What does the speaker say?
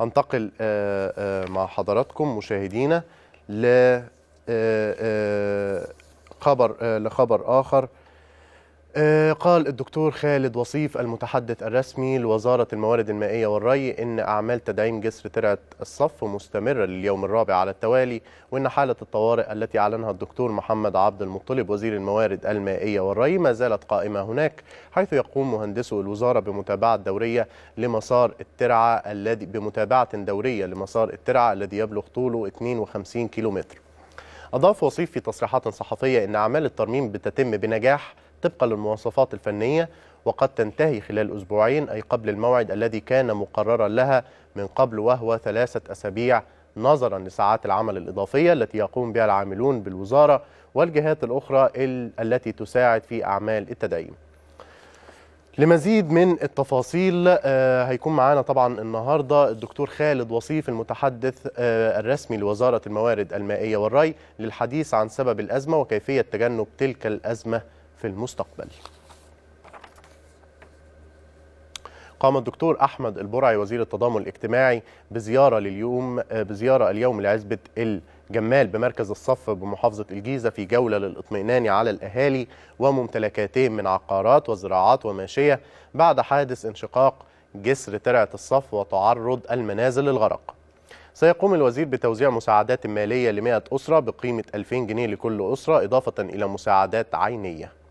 انتقل آه، آه، مع حضراتكم مشاهدينا لخبر آه، لخبر اخر آه، قال الدكتور خالد وصيف المتحدث الرسمي لوزارة الموارد المائية والري إن أعمال تدعيم جسر ترعة الصف مستمرة لليوم الرابع على التوالي وإن حالة الطوارئ التي أعلنها الدكتور محمد عبد المطلب وزير الموارد المائية والري ما زالت قائمة هناك حيث يقوم مهندسو الوزارة بمتابعة دورية لمسار الترعة الذي بمتابعة دورية لمسار الترعة الذي يبلغ طوله 52 كيلومتر أضاف وصيف في تصريحات صحفية أن أعمال الترميم بتتم بنجاح طبقا للمواصفات الفنية وقد تنتهي خلال أسبوعين أي قبل الموعد الذي كان مقررا لها من قبل وهو ثلاثة أسابيع نظرا لساعات العمل الإضافية التي يقوم بها العاملون بالوزارة والجهات الأخرى التي تساعد في أعمال التدعيم لمزيد من التفاصيل آه، هيكون معانا طبعا النهارده الدكتور خالد وصيف المتحدث آه، الرسمي لوزاره الموارد المائيه والري للحديث عن سبب الازمه وكيفيه تجنب تلك الازمه في المستقبل قام الدكتور احمد البرعي وزير التضامن الاجتماعي بزياره لليوم بزياره اليوم لعزبه الجمال بمركز الصف بمحافظه الجيزه في جوله للاطمئنان على الاهالي وممتلكاتهم من عقارات وزراعات وماشيه بعد حادث انشقاق جسر ترعه الصف وتعرض المنازل للغرق. سيقوم الوزير بتوزيع مساعدات ماليه ل 100 اسره بقيمه 2000 جنيه لكل اسره اضافه الى مساعدات عينيه.